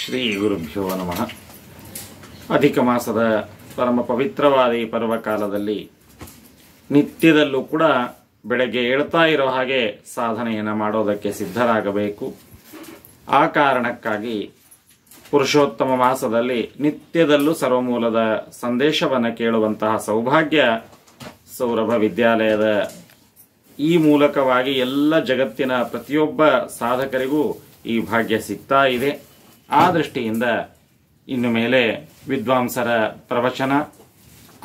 ಶ್ರೀ ಗುರುಭ್ಯೋ ನಮಃ ಅಧಿಕ ಮಾಸದ ಪರಮ ಪವಿತ್ರವಾದ ಈ ಪರ್ವಕಾಲದಲ್ಲಿ ನಿತ್ಯದಲ್ಲೂ ಕೂಡ ಬೆಳಗ್ಗೆ ಏಳ್ತಾ ಇರೋ ಹಾಗೆ ಸಾಧನೆಯನ್ನು ಮಾಡೋದಕ್ಕೆ ಸಿದ್ಧರಾಗಬೇಕು ಆ ಕಾರಣಕ್ಕಾಗಿ ಪುರುಷೋತ್ತಮ ಮಾಸದಲ್ಲಿ ನಿತ್ಯದಲ್ಲೂ ಸರ್ವಮೂಲದ ಸಂದೇಶವನ್ನು ಕೇಳುವಂತಹ ಸೌಭಾಗ್ಯ ಸೌರಭ ವಿದ್ಯಾಲಯದ ಈ ಮೂಲಕವಾಗಿ ಎಲ್ಲ ಜಗತ್ತಿನ ಪ್ರತಿಯೊಬ್ಬ ಸಾಧಕರಿಗೂ ಈ ಭಾಗ್ಯ ಸಿಗ್ತಾ ಇದೆ ಆ ದೃಷ್ಟಿಯಿಂದ ಇನ್ನು ಮೇಲೆ ವಿದ್ವಾಂಸರ ಪ್ರವಚನ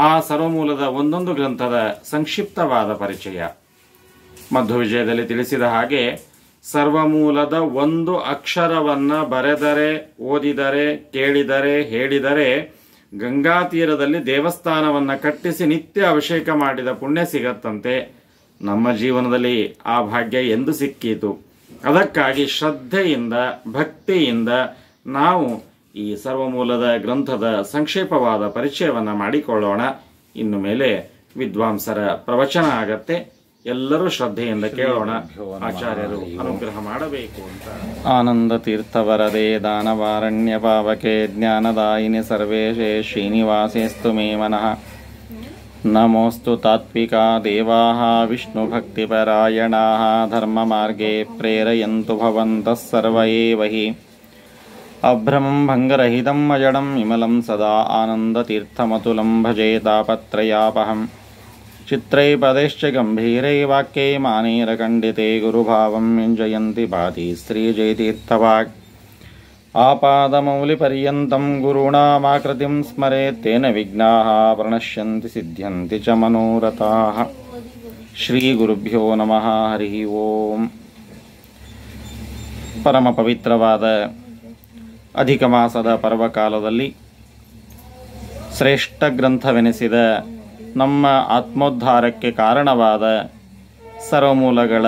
ಆ ಸರ್ವಮೂಲದ ಒಂದೊಂದು ಗ್ರಂಥದ ಸಂಕ್ಷಿಪ್ತವಾದ ಪರಿಚಯ ಮಧು ವಿಜಯದಲ್ಲಿ ತಿಳಿಸಿದ ಹಾಗೆ ಸರ್ವಮೂಲದ ಒಂದು ಅಕ್ಷರವನ್ನು ಬರೆದರೆ ಓದಿದರೆ ಕೇಳಿದರೆ ಹೇಳಿದರೆ ಗಂಗಾ ತೀರದಲ್ಲಿ ದೇವಸ್ಥಾನವನ್ನು ಕಟ್ಟಿಸಿ ನಿತ್ಯ ಅಭಿಷೇಕ ಮಾಡಿದ ಪುಣ್ಯ ಸಿಗತ್ತಂತೆ ನಮ್ಮ ಜೀವನದಲ್ಲಿ ಆ ಭಾಗ್ಯ ಎಂದು ಸಿಕ್ಕಿತು ಅದಕ್ಕಾಗಿ ಶ್ರದ್ಧೆಯಿಂದ ಭಕ್ತಿಯಿಂದ ನಾವು ಈ ಸರ್ವ ಮೂಲದ ಗ್ರಂಥದ ಸಂಕ್ಷೇಪವಾದ ಪರಿಚಯವನ್ನು ಮಾಡಿಕೊಳ್ಳೋಣ ಇನ್ನು ಮೇಲೆ ವಿದ್ವಾಂಸರ ಪ್ರವಚನ ಆಗತ್ತೆ ಎಲ್ಲರೂ ಶ್ರದ್ಧೆಯಿಂದ ಕೇಳೋಣ ಆಚಾರ್ಯರು ಅನುಗ್ರಹ ಮಾಡಬೇಕು ಅಂತ ಆನಂದ ದಾನವಾರಣ್ಯ ಪಾವಕೆ ಜ್ಞಾನದಾಯಿನಿ ಸರ್ವೇಶೇ ಶ್ರೀನಿವಾಸೇಸ್ತು ಮೇ ಮನಃ ನಮೋಸ್ತು ತಾತ್ವಿಕ ದೇವಾ ವಿಷ್ಣುಭಕ್ತಿಪರಾಯಣಾ ಧರ್ಮಮಾರ್ಗೇ ಪ್ರೇರಯಂತು ಭವಂತಃ ಸರ್ವ अभ्रमं भङ्गरहितं मयडं विमलं सदा आनन्दतीर्थमतुलं चित्रै पत्रयापहं चित्रैपदैश्च मानेरकण्डिते गुरुभावं व्यञ्जयन्ति पाति श्रीजयतीर्थवाक् आपादमौलिपर्यन्तं गुरूणामाकृतिं स्मरेत् तेन विघ्नाः प्रणश्यन्ति सिद्ध्यन्ति च मनोरथाः श्रीगुरुभ्यो नमः हरिः ओम् परमपवित्रवाद ಅಧಿಕ ಮಾಸದ ಪರ್ವಕಾಲದಲ್ಲಿ ಶ್ರೇಷ್ಠ ಗ್ರಂಥವೆನಿಸಿದ ನಮ್ಮ ಆತ್ಮೋದ್ಧಾರಕ್ಕೆ ಕಾರಣವಾದ ಮೂಲಗಳ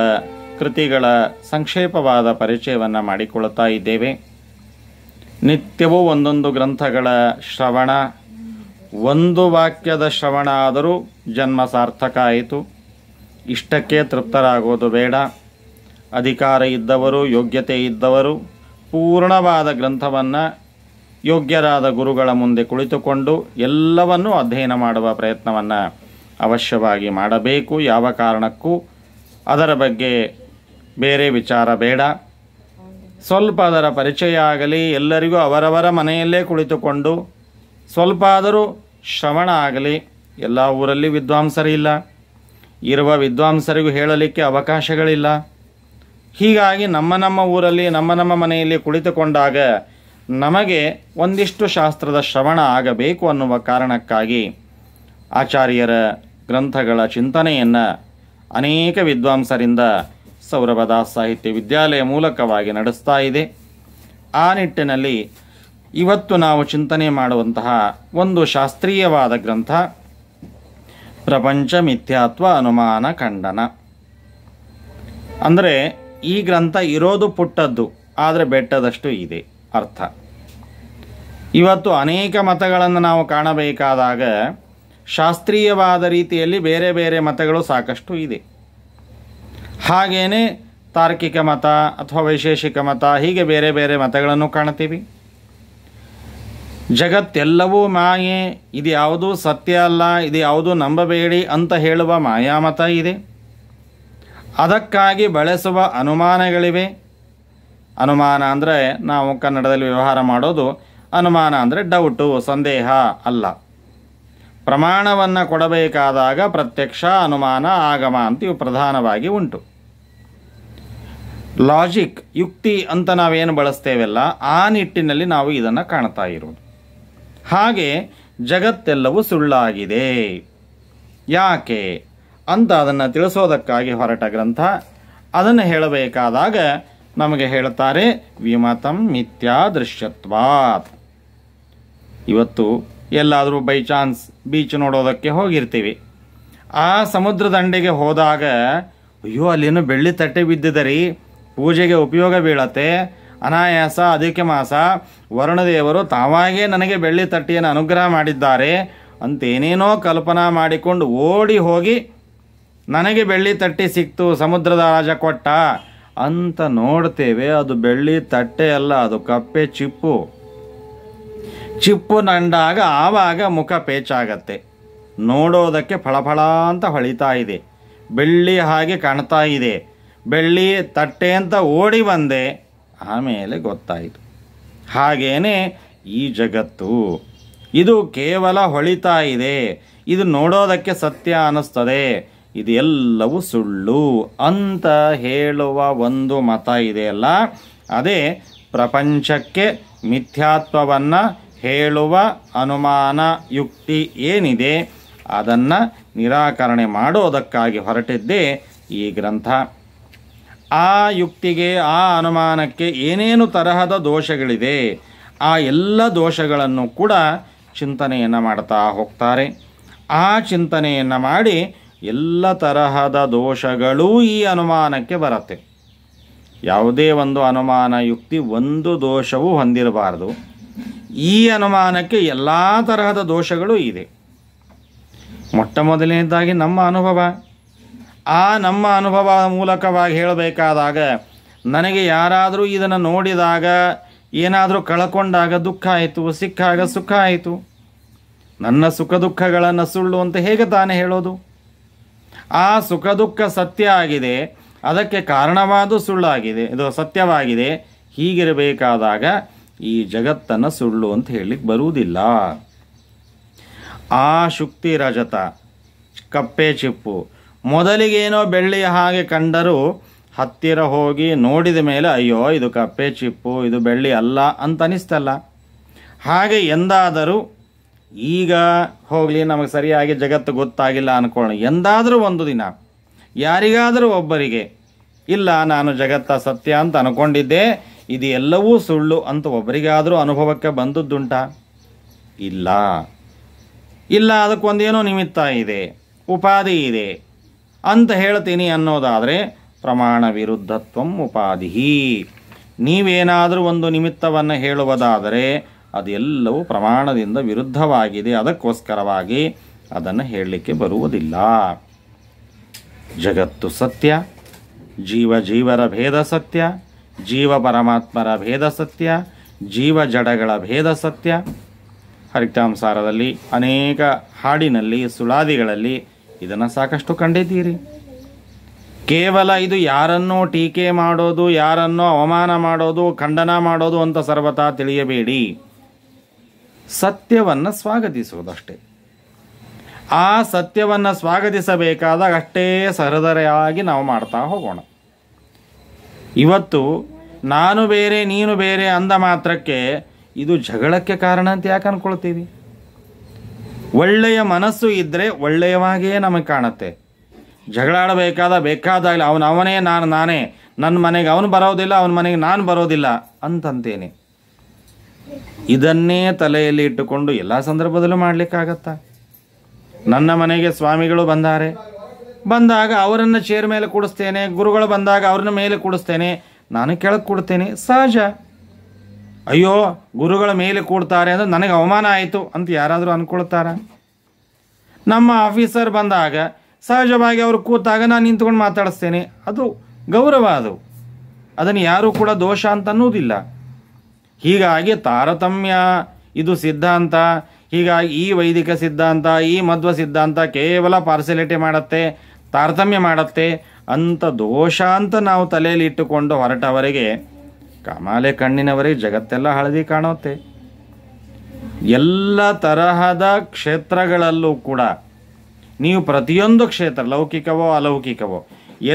ಕೃತಿಗಳ ಸಂಕ್ಷೇಪವಾದ ಪರಿಚಯವನ್ನು ಮಾಡಿಕೊಳ್ಳುತ್ತಾ ಇದ್ದೇವೆ ನಿತ್ಯವೂ ಒಂದೊಂದು ಗ್ರಂಥಗಳ ಶ್ರವಣ ಒಂದು ವಾಕ್ಯದ ಶ್ರವಣ ಆದರೂ ಜನ್ಮ ಸಾರ್ಥಕ ಆಯಿತು ಇಷ್ಟಕ್ಕೆ ತೃಪ್ತರಾಗೋದು ಬೇಡ ಅಧಿಕಾರ ಇದ್ದವರು ಯೋಗ್ಯತೆ ಇದ್ದವರು ಪೂರ್ಣವಾದ ಗ್ರಂಥವನ್ನು ಯೋಗ್ಯರಾದ ಗುರುಗಳ ಮುಂದೆ ಕುಳಿತುಕೊಂಡು ಎಲ್ಲವನ್ನೂ ಅಧ್ಯಯನ ಮಾಡುವ ಪ್ರಯತ್ನವನ್ನು ಅವಶ್ಯವಾಗಿ ಮಾಡಬೇಕು ಯಾವ ಕಾರಣಕ್ಕೂ ಅದರ ಬಗ್ಗೆ ಬೇರೆ ವಿಚಾರ ಬೇಡ ಸ್ವಲ್ಪ ಅದರ ಪರಿಚಯ ಆಗಲಿ ಎಲ್ಲರಿಗೂ ಅವರವರ ಮನೆಯಲ್ಲೇ ಕುಳಿತುಕೊಂಡು ಸ್ವಲ್ಪ ಆದರೂ ಶ್ರವಣ ಆಗಲಿ ಎಲ್ಲ ಊರಲ್ಲಿ ವಿದ್ವಾಂಸರಿಲ್ಲ ಇರುವ ವಿದ್ವಾಂಸರಿಗೂ ಹೇಳಲಿಕ್ಕೆ ಅವಕಾಶಗಳಿಲ್ಲ ಹೀಗಾಗಿ ನಮ್ಮ ನಮ್ಮ ಊರಲ್ಲಿ ನಮ್ಮ ನಮ್ಮ ಮನೆಯಲ್ಲಿ ಕುಳಿತುಕೊಂಡಾಗ ನಮಗೆ ಒಂದಿಷ್ಟು ಶಾಸ್ತ್ರದ ಶ್ರವಣ ಆಗಬೇಕು ಅನ್ನುವ ಕಾರಣಕ್ಕಾಗಿ ಆಚಾರ್ಯರ ಗ್ರಂಥಗಳ ಚಿಂತನೆಯನ್ನು ಅನೇಕ ವಿದ್ವಾಂಸರಿಂದ ಸೌರಭದಾಸ್ ಸಾಹಿತ್ಯ ವಿದ್ಯಾಲಯ ಮೂಲಕವಾಗಿ ನಡೆಸ್ತಾ ಇದೆ ಆ ನಿಟ್ಟಿನಲ್ಲಿ ಇವತ್ತು ನಾವು ಚಿಂತನೆ ಮಾಡುವಂತಹ ಒಂದು ಶಾಸ್ತ್ರೀಯವಾದ ಗ್ರಂಥ ಪ್ರಪಂಚ ಮಿಥ್ಯಾತ್ವ ಅನುಮಾನ ಖಂಡನ ಅಂದರೆ ಈ ಗ್ರಂಥ ಇರೋದು ಪುಟ್ಟದ್ದು ಆದರೆ ಬೆಟ್ಟದಷ್ಟು ಇದೆ ಅರ್ಥ ಇವತ್ತು ಅನೇಕ ಮತಗಳನ್ನು ನಾವು ಕಾಣಬೇಕಾದಾಗ ಶಾಸ್ತ್ರೀಯವಾದ ರೀತಿಯಲ್ಲಿ ಬೇರೆ ಬೇರೆ ಮತಗಳು ಸಾಕಷ್ಟು ಇದೆ ಹಾಗೆಯೇ ತಾರ್ಕಿಕ ಮತ ಅಥವಾ ವೈಶೇಷಿಕ ಮತ ಹೀಗೆ ಬೇರೆ ಬೇರೆ ಮತಗಳನ್ನು ಕಾಣ್ತೀವಿ ಜಗತ್ತೆಲ್ಲವೂ ಮಾಯೆ ಇದು ಯಾವುದೂ ಸತ್ಯ ಅಲ್ಲ ಇದು ಯಾವುದೂ ನಂಬಬೇಡಿ ಅಂತ ಹೇಳುವ ಮಾಯಾಮತ ಇದೆ ಅದಕ್ಕಾಗಿ ಬಳಸುವ ಅನುಮಾನಗಳಿವೆ ಅನುಮಾನ ಅಂದರೆ ನಾವು ಕನ್ನಡದಲ್ಲಿ ವ್ಯವಹಾರ ಮಾಡೋದು ಅನುಮಾನ ಅಂದರೆ ಡೌಟು ಸಂದೇಹ ಅಲ್ಲ ಪ್ರಮಾಣವನ್ನು ಕೊಡಬೇಕಾದಾಗ ಪ್ರತ್ಯಕ್ಷ ಅನುಮಾನ ಆಗಮ ಅಂತ ಇವು ಪ್ರಧಾನವಾಗಿ ಉಂಟು ಲಾಜಿಕ್ ಯುಕ್ತಿ ಅಂತ ನಾವೇನು ಬಳಸ್ತೇವೆಲ್ಲ ಆ ನಿಟ್ಟಿನಲ್ಲಿ ನಾವು ಇದನ್ನು ಕಾಣ್ತಾ ಇರೋದು ಹಾಗೆ ಜಗತ್ತೆಲ್ಲವೂ ಸುಳ್ಳಾಗಿದೆ ಯಾಕೆ ಅಂತ ಅದನ್ನು ತಿಳಿಸೋದಕ್ಕಾಗಿ ಹೊರಟ ಗ್ರಂಥ ಅದನ್ನು ಹೇಳಬೇಕಾದಾಗ ನಮಗೆ ಹೇಳ್ತಾರೆ ವಿಮತಂ ಮಿಥ್ಯಾ ದೃಶ್ಯತ್ವಾತ್ ಇವತ್ತು ಎಲ್ಲಾದರೂ ಬೈ ಚಾನ್ಸ್ ಬೀಚ್ ನೋಡೋದಕ್ಕೆ ಹೋಗಿರ್ತೀವಿ ಆ ಸಮುದ್ರ ದಂಡೆಗೆ ಹೋದಾಗ ಅಯ್ಯೋ ಅಲ್ಲಿನೂ ಬೆಳ್ಳಿ ತಟ್ಟೆ ಬಿದ್ದಿದ್ದರಿ ಪೂಜೆಗೆ ಉಪಯೋಗ ಬೀಳತ್ತೆ ಅನಾಯಾಸ ಅಧಿಕ ಮಾಸ ವರುಣದೇವರು ತಾವಾಗೇ ನನಗೆ ಬೆಳ್ಳಿ ತಟ್ಟೆಯನ್ನು ಅನುಗ್ರಹ ಮಾಡಿದ್ದಾರೆ ಅಂತೇನೇನೋ ಕಲ್ಪನಾ ಮಾಡಿಕೊಂಡು ಓಡಿ ಹೋಗಿ ನನಗೆ ಬೆಳ್ಳಿ ತಟ್ಟೆ ಸಿಕ್ತು ಸಮುದ್ರದ ರಾಜ ಕೊಟ್ಟ ಅಂತ ನೋಡ್ತೇವೆ ಅದು ಬೆಳ್ಳಿ ತಟ್ಟೆ ಅಲ್ಲ ಅದು ಕಪ್ಪೆ ಚಿಪ್ಪು ಚಿಪ್ಪು ನಂಡಾಗ ಆವಾಗ ಮುಖ ಪೇಚಾಗತ್ತೆ ನೋಡೋದಕ್ಕೆ ಫಳಫಳ ಅಂತ ಹೊಳಿತಾ ಇದೆ ಬೆಳ್ಳಿ ಹಾಗೆ ಕಾಣ್ತಾ ಇದೆ ಬೆಳ್ಳಿ ತಟ್ಟೆ ಅಂತ ಓಡಿ ಬಂದೆ ಆಮೇಲೆ ಗೊತ್ತಾಯಿತು ಹಾಗೇನೆ ಈ ಜಗತ್ತು ಇದು ಕೇವಲ ಹೊಳಿತಾ ಇದೆ ಇದು ನೋಡೋದಕ್ಕೆ ಸತ್ಯ ಅನ್ನಿಸ್ತದೆ ಇದೆಲ್ಲವೂ ಸುಳ್ಳು ಅಂತ ಹೇಳುವ ಒಂದು ಮತ ಇದೆಯಲ್ಲ ಅದೇ ಪ್ರಪಂಚಕ್ಕೆ ಮಿಥ್ಯಾತ್ವವನ್ನು ಹೇಳುವ ಅನುಮಾನ ಯುಕ್ತಿ ಏನಿದೆ ಅದನ್ನು ನಿರಾಕರಣೆ ಮಾಡೋದಕ್ಕಾಗಿ ಹೊರಟಿದ್ದೇ ಈ ಗ್ರಂಥ ಆ ಯುಕ್ತಿಗೆ ಆ ಅನುಮಾನಕ್ಕೆ ಏನೇನು ತರಹದ ದೋಷಗಳಿದೆ ಆ ಎಲ್ಲ ದೋಷಗಳನ್ನು ಕೂಡ ಚಿಂತನೆಯನ್ನು ಮಾಡ್ತಾ ಹೋಗ್ತಾರೆ ಆ ಚಿಂತನೆಯನ್ನು ಮಾಡಿ ಎಲ್ಲ ತರಹದ ದೋಷಗಳೂ ಈ ಅನುಮಾನಕ್ಕೆ ಬರುತ್ತೆ ಯಾವುದೇ ಒಂದು ಅನುಮಾನ ಯುಕ್ತಿ ಒಂದು ದೋಷವೂ ಹೊಂದಿರಬಾರ್ದು ಈ ಅನುಮಾನಕ್ಕೆ ಎಲ್ಲ ತರಹದ ದೋಷಗಳು ಇದೆ ಮೊಟ್ಟ ಮೊದಲನೇದಾಗಿ ನಮ್ಮ ಅನುಭವ ಆ ನಮ್ಮ ಅನುಭವ ಮೂಲಕವಾಗಿ ಹೇಳಬೇಕಾದಾಗ ನನಗೆ ಯಾರಾದರೂ ಇದನ್ನು ನೋಡಿದಾಗ ಏನಾದರೂ ಕಳ್ಕೊಂಡಾಗ ದುಃಖ ಆಯಿತು ಸಿಕ್ಕಾಗ ಸುಖ ಆಯಿತು ನನ್ನ ಸುಖ ದುಃಖಗಳನ್ನು ಸುಳ್ಳು ಅಂತ ಹೇಗೆ ತಾನೇ ಹೇಳೋದು ಆ ಸುಖ ದುಃಖ ಸತ್ಯ ಆಗಿದೆ ಅದಕ್ಕೆ ಕಾರಣವಾದ ಸುಳ್ಳಾಗಿದೆ ಇದು ಸತ್ಯವಾಗಿದೆ ಹೀಗಿರಬೇಕಾದಾಗ ಈ ಜಗತ್ತನ್ನು ಸುಳ್ಳು ಅಂತ ಹೇಳಲಿಕ್ಕೆ ಬರುವುದಿಲ್ಲ ಆ ಶುಕ್ತಿ ರಜತ ಕಪ್ಪೆ ಚಿಪ್ಪು ಮೊದಲಿಗೇನೋ ಬೆಳ್ಳಿಯ ಹಾಗೆ ಕಂಡರೂ ಹತ್ತಿರ ಹೋಗಿ ನೋಡಿದ ಮೇಲೆ ಅಯ್ಯೋ ಇದು ಕಪ್ಪೆ ಚಿಪ್ಪು ಇದು ಬೆಳ್ಳಿ ಅಲ್ಲ ಅಂತ ಅನಿಸ್ತಲ್ಲ ಹಾಗೆ ಎಂದಾದರೂ ಈಗ ಹೋಗಲಿ ನಮಗೆ ಸರಿಯಾಗಿ ಜಗತ್ತು ಗೊತ್ತಾಗಿಲ್ಲ ಅನ್ಕೊಳ್ಳೋಣ ಎಂದಾದರೂ ಒಂದು ದಿನ ಯಾರಿಗಾದರೂ ಒಬ್ಬರಿಗೆ ಇಲ್ಲ ನಾನು ಜಗತ್ತ ಸತ್ಯ ಅಂತ ಅನ್ಕೊಂಡಿದ್ದೆ ಇದು ಎಲ್ಲವೂ ಸುಳ್ಳು ಅಂತ ಒಬ್ಬರಿಗಾದರೂ ಅನುಭವಕ್ಕೆ ಬಂದದ್ದುಂಟ ಇಲ್ಲ ಇಲ್ಲ ಅದಕ್ಕೊಂದೇನೋ ನಿಮಿತ್ತ ಇದೆ ಉಪಾಧಿ ಇದೆ ಅಂತ ಹೇಳ್ತೀನಿ ಅನ್ನೋದಾದರೆ ಪ್ರಮಾಣ ವಿರುದ್ಧತ್ವಂ ಉಪಾಧಿ ನೀವೇನಾದರೂ ಒಂದು ನಿಮಿತ್ತವನ್ನು ಹೇಳುವುದಾದರೆ ಅದೆಲ್ಲವೂ ಪ್ರಮಾಣದಿಂದ ವಿರುದ್ಧವಾಗಿದೆ ಅದಕ್ಕೋಸ್ಕರವಾಗಿ ಅದನ್ನು ಹೇಳಲಿಕ್ಕೆ ಬರುವುದಿಲ್ಲ ಜಗತ್ತು ಸತ್ಯ ಜೀವ ಜೀವರ ಭೇದ ಸತ್ಯ ಜೀವ ಪರಮಾತ್ಮರ ಭೇದ ಸತ್ಯ ಜೀವ ಜಡಗಳ ಭೇದ ಸತ್ಯ ಹರಿತಾಂಸಾರದಲ್ಲಿ ಅನೇಕ ಹಾಡಿನಲ್ಲಿ ಸುಳಾದಿಗಳಲ್ಲಿ ಇದನ್ನು ಸಾಕಷ್ಟು ಕಂಡಿದ್ದೀರಿ ಕೇವಲ ಇದು ಯಾರನ್ನೂ ಟೀಕೆ ಮಾಡೋದು ಯಾರನ್ನೋ ಅವಮಾನ ಮಾಡೋದು ಖಂಡನ ಮಾಡೋದು ಅಂತ ಸರ್ವತಾ ತಿಳಿಯಬೇಡಿ ಸತ್ಯವನ್ನು ಸ್ವಾಗತಿಸುವುದಷ್ಟೇ ಆ ಸತ್ಯವನ್ನು ಸ್ವಾಗತಿಸಬೇಕಾದಾಗ ಅಷ್ಟೇ ಸಹೃದರೆಯಾಗಿ ನಾವು ಮಾಡ್ತಾ ಹೋಗೋಣ ಇವತ್ತು ನಾನು ಬೇರೆ ನೀನು ಬೇರೆ ಅಂದ ಮಾತ್ರಕ್ಕೆ ಇದು ಜಗಳಕ್ಕೆ ಕಾರಣ ಅಂತ ಯಾಕೆ ಅಂದ್ಕೊಳ್ತೀವಿ ಒಳ್ಳೆಯ ಮನಸ್ಸು ಇದ್ದರೆ ಒಳ್ಳೆಯವಾಗಿಯೇ ನಮಗೆ ಕಾಣುತ್ತೆ ಜಗಳಾಡಬೇಕಾದ ಬೇಕಾದಾಗಲಿ ಅವನು ಅವನೇ ನಾನು ನಾನೇ ನನ್ನ ಮನೆಗೆ ಅವನು ಬರೋದಿಲ್ಲ ಅವನ ಮನೆಗೆ ನಾನು ಬರೋದಿಲ್ಲ ಅಂತಂತೇನೆ ಇದನ್ನೇ ತಲೆಯಲ್ಲಿ ಇಟ್ಟುಕೊಂಡು ಎಲ್ಲ ಸಂದರ್ಭದಲ್ಲೂ ಮಾಡಲಿಕ್ಕಾಗತ್ತಾ ನನ್ನ ಮನೆಗೆ ಸ್ವಾಮಿಗಳು ಬಂದಾರೆ ಬಂದಾಗ ಅವರನ್ನು ಚೇರ್ ಮೇಲೆ ಕೂಡಿಸ್ತೇನೆ ಗುರುಗಳು ಬಂದಾಗ ಅವ್ರನ್ನ ಮೇಲೆ ಕೂಡಿಸ್ತೇನೆ ನಾನು ಕೆಳಗೆ ಕೊಡ್ತೇನೆ ಸಹಜ ಅಯ್ಯೋ ಗುರುಗಳ ಮೇಲೆ ಕೂಡ್ತಾರೆ ಅಂದರೆ ನನಗೆ ಅವಮಾನ ಆಯಿತು ಅಂತ ಯಾರಾದರೂ ಅಂದ್ಕೊಳ್ತಾರ ನಮ್ಮ ಆಫೀಸರ್ ಬಂದಾಗ ಸಹಜವಾಗಿ ಅವರು ಕೂತಾಗ ನಾನು ನಿಂತ್ಕೊಂಡು ಮಾತಾಡಿಸ್ತೇನೆ ಅದು ಗೌರವ ಅದು ಅದನ್ನು ಯಾರೂ ಕೂಡ ದೋಷ ಅಂತ ಅನ್ನೋದಿಲ್ಲ ಹೀಗಾಗಿ ತಾರತಮ್ಯ ಇದು ಸಿದ್ಧಾಂತ ಹೀಗಾಗಿ ಈ ವೈದಿಕ ಸಿದ್ಧಾಂತ ಈ ಮಧ್ವ ಸಿದ್ಧಾಂತ ಕೇವಲ ಪಾರ್ಸಲಿಟಿ ಮಾಡುತ್ತೆ ತಾರತಮ್ಯ ಮಾಡುತ್ತೆ ಅಂಥ ದೋಷ ಅಂತ ನಾವು ತಲೆಯಲ್ಲಿ ಇಟ್ಟುಕೊಂಡು ಹೊರಟವರಿಗೆ ಕಮಾಲೆ ಕಣ್ಣಿನವರಿಗೆ ಜಗತ್ತೆಲ್ಲ ಹಳದಿ ಕಾಣುತ್ತೆ ಎಲ್ಲ ತರಹದ ಕ್ಷೇತ್ರಗಳಲ್ಲೂ ಕೂಡ ನೀವು ಪ್ರತಿಯೊಂದು ಕ್ಷೇತ್ರ ಲೌಕಿಕವೋ ಅಲೌಕಿಕವೋ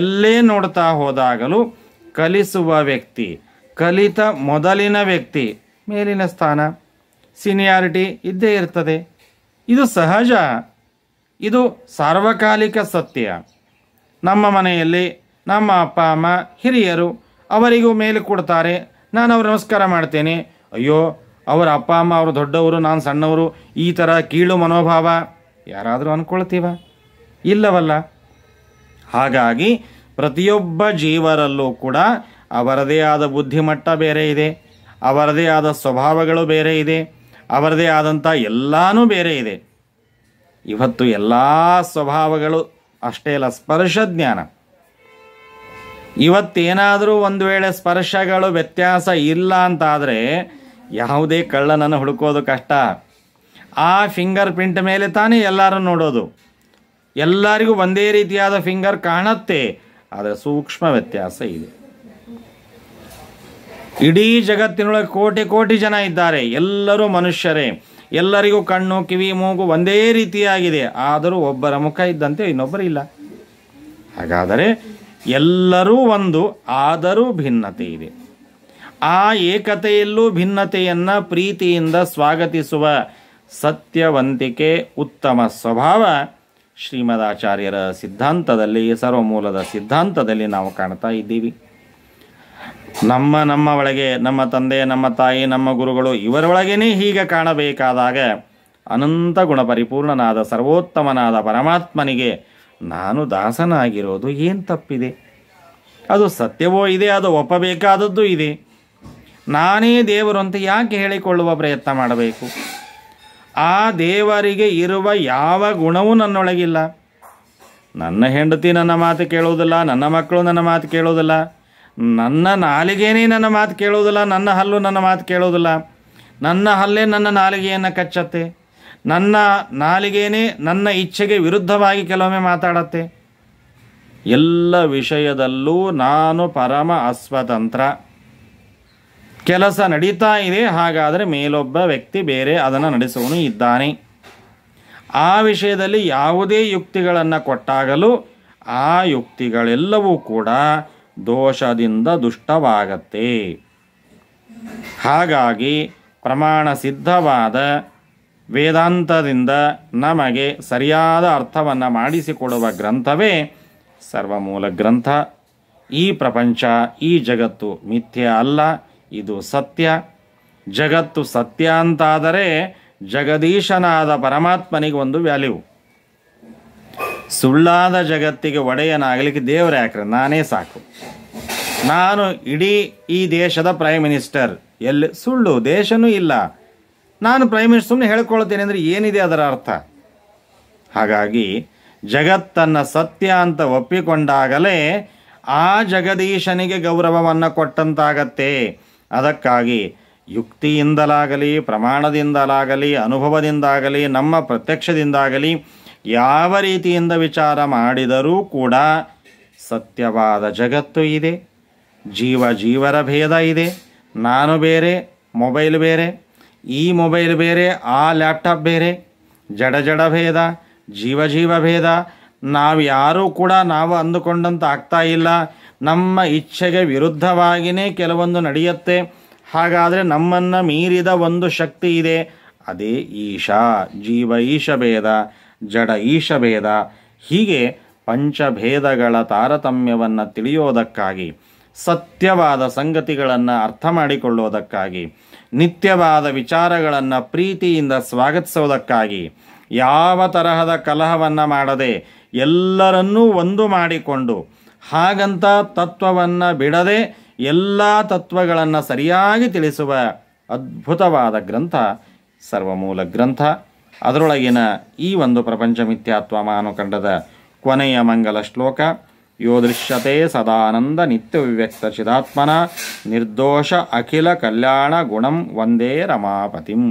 ಎಲ್ಲೇ ನೋಡ್ತಾ ಹೋದಾಗಲೂ ಕಲಿಸುವ ವ್ಯಕ್ತಿ ಕಲಿತ ಮೊದಲಿನ ವ್ಯಕ್ತಿ ಮೇಲಿನ ಸ್ಥಾನ ಸೀನಿಯಾರಿಟಿ ಇದ್ದೇ ಇರ್ತದೆ ಇದು ಸಹಜ ಇದು ಸಾರ್ವಕಾಲಿಕ ಸತ್ಯ ನಮ್ಮ ಮನೆಯಲ್ಲಿ ನಮ್ಮ ಅಪ್ಪ ಅಮ್ಮ ಹಿರಿಯರು ಅವರಿಗೂ ಮೇಲೆ ಕೊಡ್ತಾರೆ ನಾನು ಅವ್ರು ನಮಸ್ಕಾರ ಮಾಡ್ತೇನೆ ಅಯ್ಯೋ ಅವರ ಅಪ್ಪ ಅಮ್ಮ ಅವರು ದೊಡ್ಡವರು ನಾನು ಸಣ್ಣವರು ಈ ಥರ ಕೀಳು ಮನೋಭಾವ ಯಾರಾದರೂ ಅಂದ್ಕೊಳ್ತೀವ ಇಲ್ಲವಲ್ಲ ಹಾಗಾಗಿ ಪ್ರತಿಯೊಬ್ಬ ಜೀವರಲ್ಲೂ ಕೂಡ ಅವರದೇ ಆದ ಬುದ್ಧಿಮಟ್ಟ ಬೇರೆ ಇದೆ ಅವರದೇ ಆದ ಸ್ವಭಾವಗಳು ಬೇರೆ ಇದೆ ಅವರದೇ ಆದಂಥ ಎಲ್ಲನೂ ಬೇರೆ ಇದೆ ಇವತ್ತು ಎಲ್ಲ ಸ್ವಭಾವಗಳು ಅಷ್ಟೇ ಅಲ್ಲ ಸ್ಪರ್ಶ ಜ್ಞಾನ ಇವತ್ತೇನಾದರೂ ಒಂದು ವೇಳೆ ಸ್ಪರ್ಶಗಳು ವ್ಯತ್ಯಾಸ ಇಲ್ಲ ಅಂತಾದರೆ ಯಾವುದೇ ಕಳ್ಳನನ್ನು ಹುಡುಕೋದು ಕಷ್ಟ ಆ ಫಿಂಗರ್ ಪ್ರಿಂಟ್ ಮೇಲೆ ತಾನೇ ಎಲ್ಲರೂ ನೋಡೋದು ಎಲ್ಲರಿಗೂ ಒಂದೇ ರೀತಿಯಾದ ಫಿಂಗರ್ ಕಾಣತ್ತೆ ಆದರೆ ಸೂಕ್ಷ್ಮ ವ್ಯತ್ಯಾಸ ಇದೆ ಇಡೀ ಜಗತ್ತಿನೊಳಗೆ ಕೋಟಿ ಕೋಟಿ ಜನ ಇದ್ದಾರೆ ಎಲ್ಲರೂ ಮನುಷ್ಯರೇ ಎಲ್ಲರಿಗೂ ಕಣ್ಣು ಕಿವಿ ಮೂಗು ಒಂದೇ ರೀತಿಯಾಗಿದೆ ಆದರೂ ಒಬ್ಬರ ಮುಖ ಇದ್ದಂತೆ ಇನ್ನೊಬ್ಬರು ಇಲ್ಲ ಹಾಗಾದರೆ ಎಲ್ಲರೂ ಒಂದು ಆದರೂ ಭಿನ್ನತೆ ಇದೆ ಆ ಏಕತೆಯಲ್ಲೂ ಭಿನ್ನತೆಯನ್ನು ಪ್ರೀತಿಯಿಂದ ಸ್ವಾಗತಿಸುವ ಸತ್ಯವಂತಿಕೆ ಉತ್ತಮ ಸ್ವಭಾವ ಶ್ರೀಮದಾಚಾರ್ಯರ ಸಿದ್ಧಾಂತದಲ್ಲಿ ಮೂಲದ ಸಿದ್ಧಾಂತದಲ್ಲಿ ನಾವು ಕಾಣ್ತಾ ಇದ್ದೀವಿ ನಮ್ಮ ನಮ್ಮ ಒಳಗೆ ನಮ್ಮ ತಂದೆ ನಮ್ಮ ತಾಯಿ ನಮ್ಮ ಗುರುಗಳು ಇವರೊಳಗೇನೆ ಹೀಗೆ ಕಾಣಬೇಕಾದಾಗ ಅನಂತ ಗುಣ ಪರಿಪೂರ್ಣನಾದ ಸರ್ವೋತ್ತಮನಾದ ಪರಮಾತ್ಮನಿಗೆ ನಾನು ದಾಸನಾಗಿರೋದು ಏನು ತಪ್ಪಿದೆ ಅದು ಸತ್ಯವೋ ಇದೆ ಅದು ಒಪ್ಪಬೇಕಾದದ್ದು ಇದೆ ನಾನೇ ದೇವರು ಅಂತ ಯಾಕೆ ಹೇಳಿಕೊಳ್ಳುವ ಪ್ರಯತ್ನ ಮಾಡಬೇಕು ಆ ದೇವರಿಗೆ ಇರುವ ಯಾವ ಗುಣವೂ ನನ್ನೊಳಗಿಲ್ಲ ನನ್ನ ಹೆಂಡತಿ ನನ್ನ ಮಾತು ಕೇಳುವುದಿಲ್ಲ ನನ್ನ ಮಕ್ಕಳು ನನ್ನ ಮಾತು ಕೇಳುವುದಿಲ್ಲ ನನ್ನ ನಾಲಿಗೆನೇ ನನ್ನ ಮಾತು ಕೇಳೋದಿಲ್ಲ ನನ್ನ ಹಲ್ಲು ನನ್ನ ಮಾತು ಕೇಳೋದಿಲ್ಲ ನನ್ನ ಹಲ್ಲೇ ನನ್ನ ನಾಲಿಗೆಯನ್ನು ಕಚ್ಚತ್ತೆ ನನ್ನ ನಾಲಿಗೆನೇ ನನ್ನ ಇಚ್ಛೆಗೆ ವಿರುದ್ಧವಾಗಿ ಕೆಲವೊಮ್ಮೆ ಮಾತಾಡತ್ತೆ ಎಲ್ಲ ವಿಷಯದಲ್ಲೂ ನಾನು ಪರಮ ಅಸ್ವತಂತ್ರ ಕೆಲಸ ನಡೀತಾ ಇದೆ ಹಾಗಾದರೆ ಮೇಲೊಬ್ಬ ವ್ಯಕ್ತಿ ಬೇರೆ ಅದನ್ನು ನಡೆಸುವನು ಇದ್ದಾನೆ ಆ ವಿಷಯದಲ್ಲಿ ಯಾವುದೇ ಯುಕ್ತಿಗಳನ್ನು ಕೊಟ್ಟಾಗಲೂ ಆ ಯುಕ್ತಿಗಳೆಲ್ಲವೂ ಕೂಡ ದೋಷದಿಂದ ದುಷ್ಟವಾಗತ್ತೆ ಹಾಗಾಗಿ ಪ್ರಮಾಣ ಸಿದ್ಧವಾದ ವೇದಾಂತದಿಂದ ನಮಗೆ ಸರಿಯಾದ ಅರ್ಥವನ್ನು ಮಾಡಿಸಿಕೊಡುವ ಗ್ರಂಥವೇ ಸರ್ವಮೂಲ ಗ್ರಂಥ ಈ ಪ್ರಪಂಚ ಈ ಜಗತ್ತು ಮಿಥ್ಯ ಅಲ್ಲ ಇದು ಸತ್ಯ ಜಗತ್ತು ಸತ್ಯ ಅಂತಾದರೆ ಜಗದೀಶನಾದ ಪರಮಾತ್ಮನಿಗೆ ಒಂದು ವ್ಯಾಲ್ಯೂ ಸುಳ್ಳಾದ ಜಗತ್ತಿಗೆ ಒಡೆಯನಾಗಲಿಕ್ಕೆ ದೇವರು ಯಾಕ್ರೆ ನಾನೇ ಸಾಕು ನಾನು ಇಡೀ ಈ ದೇಶದ ಪ್ರೈಮ್ ಮಿನಿಸ್ಟರ್ ಎಲ್ಲಿ ಸುಳ್ಳು ದೇಶನೂ ಇಲ್ಲ ನಾನು ಪ್ರೈಮ್ ಮಿನಿಸ್ಟರ್ ಸುಮ್ಮನೆ ಹೇಳ್ಕೊಳ್ತೇನೆ ಅಂದರೆ ಏನಿದೆ ಅದರ ಅರ್ಥ ಹಾಗಾಗಿ ಜಗತ್ತನ್ನ ಸತ್ಯ ಅಂತ ಒಪ್ಪಿಕೊಂಡಾಗಲೇ ಆ ಜಗದೀಶನಿಗೆ ಗೌರವವನ್ನು ಕೊಟ್ಟಂತಾಗತ್ತೆ ಅದಕ್ಕಾಗಿ ಯುಕ್ತಿಯಿಂದಲಾಗಲಿ ಪ್ರಮಾಣದಿಂದಲಾಗಲಿ ಅನುಭವದಿಂದಾಗಲಿ ನಮ್ಮ ಪ್ರತ್ಯಕ್ಷದಿಂದಾಗಲಿ ಯಾವ ರೀತಿಯಿಂದ ವಿಚಾರ ಮಾಡಿದರೂ ಕೂಡ ಸತ್ಯವಾದ ಜಗತ್ತು ಇದೆ ಜೀವ ಜೀವರ ಭೇದ ಇದೆ ನಾನು ಬೇರೆ ಮೊಬೈಲ್ ಬೇರೆ ಈ ಮೊಬೈಲ್ ಬೇರೆ ಆ ಲ್ಯಾಪ್ಟಾಪ್ ಬೇರೆ ಜಡ ಜಡ ಭೇದ ಜೀವ ಜೀವ ಭೇದ ನಾವು ಯಾರೂ ಕೂಡ ನಾವು ಅಂದುಕೊಂಡಂತ ಆಗ್ತಾ ಇಲ್ಲ ನಮ್ಮ ಇಚ್ಛೆಗೆ ವಿರುದ್ಧವಾಗಿಯೇ ಕೆಲವೊಂದು ನಡೆಯುತ್ತೆ ಹಾಗಾದರೆ ನಮ್ಮನ್ನು ಮೀರಿದ ಒಂದು ಶಕ್ತಿ ಇದೆ ಅದೇ ಈಶಾ ಜೀವ ಈಶ ಭೇದ ಜಡ ಈಶಭೇದ ಹೀಗೆ ಪಂಚಭೇದಗಳ ತಾರತಮ್ಯವನ್ನು ತಿಳಿಯೋದಕ್ಕಾಗಿ ಸತ್ಯವಾದ ಸಂಗತಿಗಳನ್ನು ಅರ್ಥ ಮಾಡಿಕೊಳ್ಳೋದಕ್ಕಾಗಿ ನಿತ್ಯವಾದ ವಿಚಾರಗಳನ್ನು ಪ್ರೀತಿಯಿಂದ ಸ್ವಾಗತಿಸೋದಕ್ಕಾಗಿ ಯಾವ ತರಹದ ಕಲಹವನ್ನು ಮಾಡದೆ ಎಲ್ಲರನ್ನೂ ಒಂದು ಮಾಡಿಕೊಂಡು ಹಾಗಂತ ತತ್ವವನ್ನು ಬಿಡದೆ ಎಲ್ಲ ತತ್ವಗಳನ್ನು ಸರಿಯಾಗಿ ತಿಳಿಸುವ ಅದ್ಭುತವಾದ ಗ್ರಂಥ ಸರ್ವಮೂಲ ಗ್ರಂಥ ಅದರೊಳಗಿನ ಈ ಒಂದು ಪ್ರಪಂಚ ಮಿಥ್ಯಾತ್ವ ಮಾನುಕಂಡದ ಕೊನೆಯ ಮಂಗಲ ಶ್ಲೋಕ ಯೋ ದೃಶ್ಯತೆ ಸದಾನಂದ ನಿತ್ಯ ವಿವ್ಯಕ್ತ ಚಿದಾತ್ಮನ ನಿರ್ದೋಷ ಅಖಿಲ ಕಲ್ಯಾಣ ಗುಣಂ ಒಂದೇ ರಮಾಪತಿಂ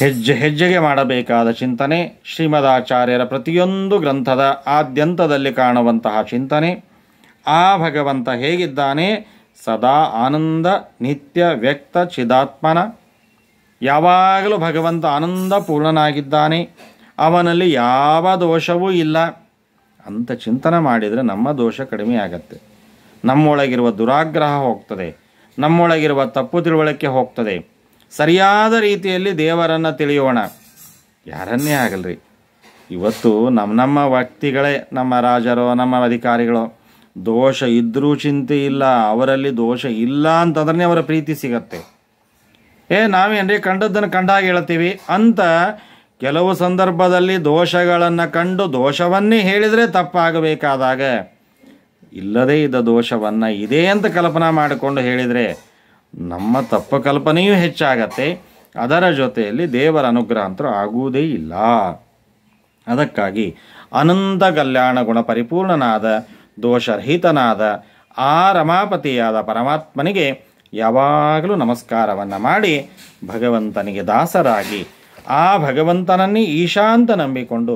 ಹೆಜ್ಜೆ ಹೆಜ್ಜೆಗೆ ಮಾಡಬೇಕಾದ ಚಿಂತನೆ ಶ್ರೀಮದಾಚಾರ್ಯರ ಪ್ರತಿಯೊಂದು ಗ್ರಂಥದ ಆದ್ಯಂತದಲ್ಲಿ ಕಾಣುವಂತಹ ಚಿಂತನೆ ಆ ಭಗವಂತ ಹೇಗಿದ್ದಾನೆ ಸದಾ ಆನಂದ ನಿತ್ಯ ವ್ಯಕ್ತ ಚಿದಾತ್ಮನ ಯಾವಾಗಲೂ ಭಗವಂತ ಆನಂದ ಪೂರ್ಣನಾಗಿದ್ದಾನೆ ಅವನಲ್ಲಿ ಯಾವ ದೋಷವೂ ಇಲ್ಲ ಅಂತ ಚಿಂತನೆ ಮಾಡಿದರೆ ನಮ್ಮ ದೋಷ ಕಡಿಮೆ ಆಗತ್ತೆ ನಮ್ಮೊಳಗಿರುವ ದುರಾಗ್ರಹ ಹೋಗ್ತದೆ ನಮ್ಮೊಳಗಿರುವ ತಪ್ಪು ತಿಳುವಳಿಕೆ ಹೋಗ್ತದೆ ಸರಿಯಾದ ರೀತಿಯಲ್ಲಿ ದೇವರನ್ನು ತಿಳಿಯೋಣ ಯಾರನ್ನೇ ಆಗಲ್ರಿ ಇವತ್ತು ನಮ್ಮ ನಮ್ಮ ವ್ಯಕ್ತಿಗಳೇ ನಮ್ಮ ರಾಜರೋ ನಮ್ಮ ಅಧಿಕಾರಿಗಳೋ ದೋಷ ಇದ್ದರೂ ಚಿಂತೆ ಇಲ್ಲ ಅವರಲ್ಲಿ ದೋಷ ಇಲ್ಲ ಅಂತಂದ್ರೆ ಅವರ ಪ್ರೀತಿ ಸಿಗತ್ತೆ ಏ ನಾವೇನ್ರಿ ಕಂಡದ್ದನ್ನು ಕಂಡಾಗ ಹೇಳ್ತೀವಿ ಅಂತ ಕೆಲವು ಸಂದರ್ಭದಲ್ಲಿ ದೋಷಗಳನ್ನು ಕಂಡು ದೋಷವನ್ನೇ ಹೇಳಿದರೆ ತಪ್ಪಾಗಬೇಕಾದಾಗ ಇಲ್ಲದೇ ಇದ್ದ ದೋಷವನ್ನು ಇದೇ ಅಂತ ಕಲ್ಪನಾ ಮಾಡಿಕೊಂಡು ಹೇಳಿದರೆ ನಮ್ಮ ತಪ್ಪು ಕಲ್ಪನೆಯೂ ಹೆಚ್ಚಾಗತ್ತೆ ಅದರ ಜೊತೆಯಲ್ಲಿ ದೇವರ ಅನುಗ್ರಹ ಅಂತರೂ ಆಗುವುದೇ ಇಲ್ಲ ಅದಕ್ಕಾಗಿ ಅನಂತ ಕಲ್ಯಾಣ ಗುಣ ಪರಿಪೂರ್ಣನಾದ ದೋಷರಹಿತನಾದ ಆ ರಮಾಪತಿಯಾದ ಪರಮಾತ್ಮನಿಗೆ ಯಾವಾಗಲೂ ನಮಸ್ಕಾರವನ್ನು ಮಾಡಿ ಭಗವಂತನಿಗೆ ದಾಸರಾಗಿ ಆ ಭಗವಂತನನ್ನೇ ಈಶಾಂತ ನಂಬಿಕೊಂಡು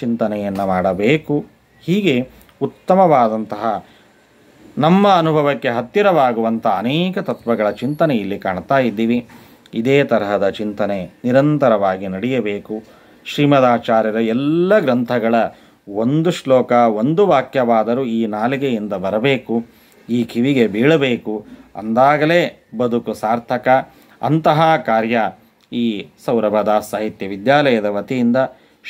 ಚಿಂತನೆಯನ್ನು ಮಾಡಬೇಕು ಹೀಗೆ ಉತ್ತಮವಾದಂತಹ ನಮ್ಮ ಅನುಭವಕ್ಕೆ ಹತ್ತಿರವಾಗುವಂಥ ಅನೇಕ ತತ್ವಗಳ ಚಿಂತನೆ ಇಲ್ಲಿ ಕಾಣ್ತಾ ಇದ್ದೀವಿ ಇದೇ ತರಹದ ಚಿಂತನೆ ನಿರಂತರವಾಗಿ ನಡೆಯಬೇಕು ಶ್ರೀಮದಾಚಾರ್ಯರ ಎಲ್ಲ ಗ್ರಂಥಗಳ ಒಂದು ಶ್ಲೋಕ ಒಂದು ವಾಕ್ಯವಾದರೂ ಈ ನಾಲಿಗೆಯಿಂದ ಬರಬೇಕು ಈ ಕಿವಿಗೆ ಬೀಳಬೇಕು ಅಂದಾಗಲೇ ಬದುಕು ಸಾರ್ಥಕ ಅಂತಹ ಕಾರ್ಯ ಈ ಸೌರಭದಾಸ್ ಸಾಹಿತ್ಯ ವಿದ್ಯಾಲಯದ ವತಿಯಿಂದ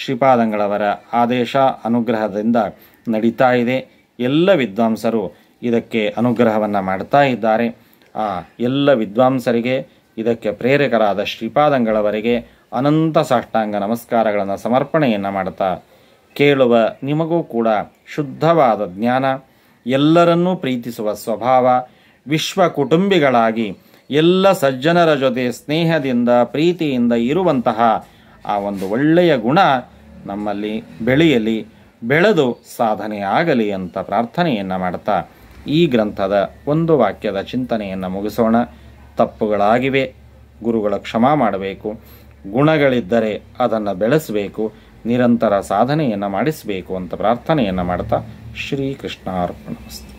ಶ್ರೀಪಾದಂಗಳವರ ಆದೇಶ ಅನುಗ್ರಹದಿಂದ ನಡೀತಾ ಇದೆ ಎಲ್ಲ ವಿದ್ವಾಂಸರು ಇದಕ್ಕೆ ಅನುಗ್ರಹವನ್ನು ಮಾಡ್ತಾ ಇದ್ದಾರೆ ಆ ಎಲ್ಲ ವಿದ್ವಾಂಸರಿಗೆ ಇದಕ್ಕೆ ಪ್ರೇರಕರಾದ ಶ್ರೀಪಾದಂಗಳವರಿಗೆ ಅನಂತ ಸಾಷ್ಟಾಂಗ ನಮಸ್ಕಾರಗಳನ್ನು ಸಮರ್ಪಣೆಯನ್ನು ಮಾಡ್ತಾ ಕೇಳುವ ನಿಮಗೂ ಕೂಡ ಶುದ್ಧವಾದ ಜ್ಞಾನ ಎಲ್ಲರನ್ನೂ ಪ್ರೀತಿಸುವ ಸ್ವಭಾವ ವಿಶ್ವ ಕುಟುಂಬಿಗಳಾಗಿ ಎಲ್ಲ ಸಜ್ಜನರ ಜೊತೆ ಸ್ನೇಹದಿಂದ ಪ್ರೀತಿಯಿಂದ ಇರುವಂತಹ ಆ ಒಂದು ಒಳ್ಳೆಯ ಗುಣ ನಮ್ಮಲ್ಲಿ ಬೆಳೆಯಲಿ ಬೆಳೆದು ಸಾಧನೆ ಆಗಲಿ ಅಂತ ಪ್ರಾರ್ಥನೆಯನ್ನು ಮಾಡ್ತಾ ಈ ಗ್ರಂಥದ ಒಂದು ವಾಕ್ಯದ ಚಿಂತನೆಯನ್ನು ಮುಗಿಸೋಣ ತಪ್ಪುಗಳಾಗಿವೆ ಗುರುಗಳ ಕ್ಷಮಾ ಮಾಡಬೇಕು ಗುಣಗಳಿದ್ದರೆ ಅದನ್ನು ಬೆಳೆಸಬೇಕು ನಿರಂತರ ಸಾಧನೆಯನ್ನು ಮಾಡಿಸಬೇಕು ಅಂತ ಪ್ರಾರ್ಥನೆಯನ್ನು ಮಾಡ್ತಾ ಶ್ರೀಕೃಷ್ಣಾರ್ಪಣಮಸ್ತು